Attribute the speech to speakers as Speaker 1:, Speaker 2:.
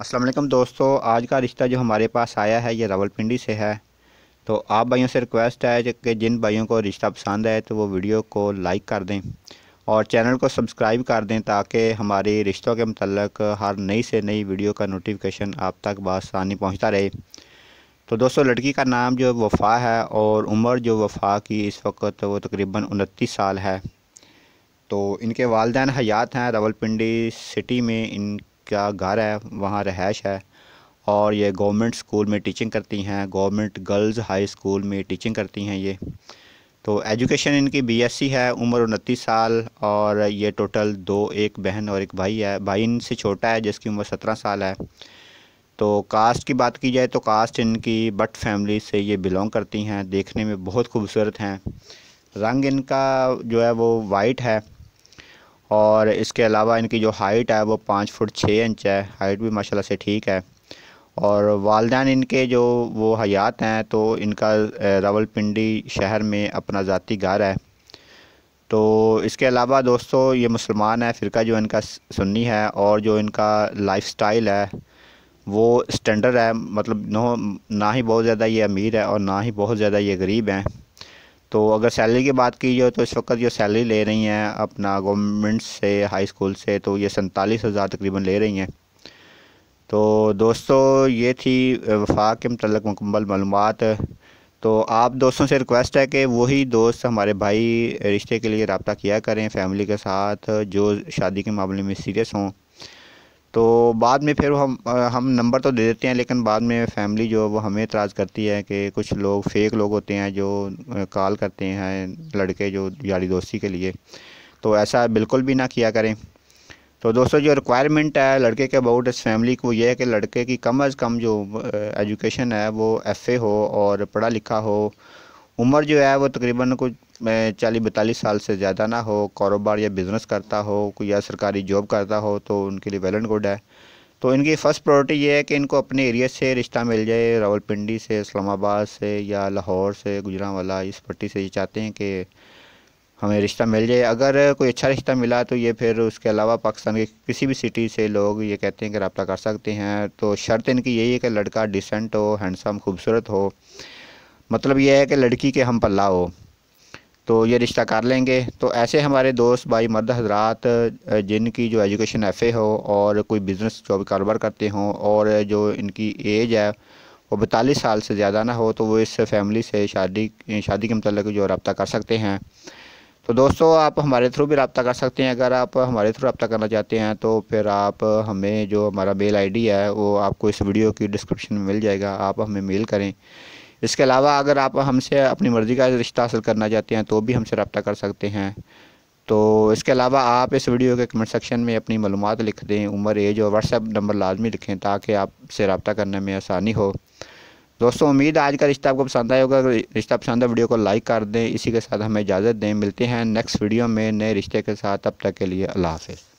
Speaker 1: असलम दोस्तों आज का रिश्ता जो हमारे पास आया है ये रावलपिंडी से है तो आप भाइयों से रिक्वेस्ट है कि जिन भाइयों को रिश्ता पसंद आए तो वो वीडियो को लाइक कर दें और चैनल को सब्सक्राइब कर दें ताकि हमारे रिश्तों के मतलब हर नई से नई वीडियो का नोटिफिकेशन आप तक बसानी पहुँचता रहे तो दोस्तों लड़की का नाम जो वफ़ा है और उम्र जो वफ़ा की इस वक्त वो तकरीबन उनतीस साल है तो इनके वालदेन हयात हैं रावलपिंडी सिटी में इन का घर है वहाँ रहायश है और ये गवर्नमेंट स्कूल में टीचिंग करती हैं गवर्नमेंट गर्ल्स हाई स्कूल में टीचिंग करती हैं ये तो एजुकेशन इनकी बीएससी है उम्र उनतीस साल और ये टोटल दो एक बहन और एक भाई है भाई इनसे छोटा है जिसकी उम्र सत्रह साल है तो कास्ट की बात की जाए तो कास्ट इनकी बट फैमिली से ये बिलोंग करती हैं देखने में बहुत खूबसूरत हैं रंग इनका जो है वो वाइट है और इसके अलावा इनकी जो हाइट है वो पाँच फुट छः इंच है हाइट भी माशाल्लाह से ठीक है और वालदान इनके जो वो हयात हैं तो इनका रावलपिंडी शहर में अपना ज़ाती घर है तो इसके अलावा दोस्तों ये मुसलमान है फ़िरका जो इनका सुन्नी है और जो इनका लाइफ स्टाइल है वो स्टैंडर्ड है मतलब नो ना ही बहुत ज़्यादा ये अमीर है और ना ही बहुत ज़्यादा ये गरीब हैं तो अगर सैलरी की बात की जाए तो इस वक्त जो सैलरी ले रही हैं अपना गवर्नमेंट से हाई स्कूल से तो ये सैंतालीस हज़ार तकरीबन ले रही हैं तो दोस्तों ये थी वफाक के मतलब मुकम्मल मालूम तो आप दोस्तों से रिक्वेस्ट है कि वही दोस्त हमारे भाई रिश्ते के लिए रबता किया करें फैमिली के साथ जो शादी के मामले में सीरियस हों तो बाद में फिर हम हम नंबर तो दे देते हैं लेकिन बाद में फैमिली जो है वो हमें इतराज़ करती है कि कुछ लोग फेक लोग होते हैं जो कॉल करते हैं लड़के जो यारी दोस्ती के लिए तो ऐसा बिल्कुल भी ना किया करें तो दोस्तों जो रिक्वायरमेंट है लड़के के अबाउट इस फैमिली को यह है कि लड़के की कम अज़ कम जो एजुकेशन है वो एफ़ ए हो और पढ़ा लिखा हो उम्र जो है वो तकरीबन कुछ चालीस बतालीस साल से ज़्यादा ना हो कारोबार या बिज़नेस करता हो या सरकारी जॉब करता हो तो उनके लिए वेल एंड गुड है तो इनकी फ़र्स्ट प्रायोरिटी ये है कि इनको अपने एरिया से रिश्ता मिल जाए रावलपिंडी से इस्लामाबाद से या लाहौर से गुजरावाला इस पट्टी से ये चाहते हैं कि हमें रिश्ता मिल जाए अगर कोई अच्छा रिश्ता मिला तो ये फिर उसके अलावा पाकिस्तान के किसी भी सिटी से लोग ये कहते हैं कि रबता कर सकते हैं तो शर्त इनकी यही है कि लड़का डिसेंट हो हैंडसम खूबसूरत हो मतलब यह है कि लड़की के हम पल्ला हो तो ये रिश्ता कर लेंगे तो ऐसे हमारे दोस्त भाई मर्द हजरात जिनकी जो एजुकेशन एफ़ ए हो और कोई बिज़नेस जो कारोबार करते हों और जो इनकी एज है वो बतालीस साल से ज़्यादा ना हो तो वो इस फैमिली से शादी शादी के मतलब जो रबता कर सकते हैं तो दोस्तों आप हमारे थ्रू भी रबता कर सकते हैं अगर आप हमारे थ्रू रबता करना चाहते हैं तो फिर आप हमें जो हमारा मेल आई है वो आपको इस वीडियो की डिस्क्रिप्शन में मिल जाएगा आप हमें मेल करें इसके अलावा अगर आप हमसे अपनी मर्ज़ी का रिश्ता हासिल करना चाहते हैं तो भी हमसे रब्ता कर सकते हैं तो इसके अलावा आप इस वीडियो के कमेंट सेक्शन में अपनी मालूम लिख दें उम्र एज और व्हाट्सएप नंबर लाजमी लिखें ताकि आपसे रबता करने में आसानी हो दोस्तों उम्मीद आज का रिश्ता आपको पसंद आया होगा रिश्ता पसंद है वीडियो को लाइक कर दें इसी के साथ हमें इजाज़त दें मिलते हैं नेक्स्ट वीडियो में नए रिश्ते के साथ अब तक के लिए अल्लाह हाफिज़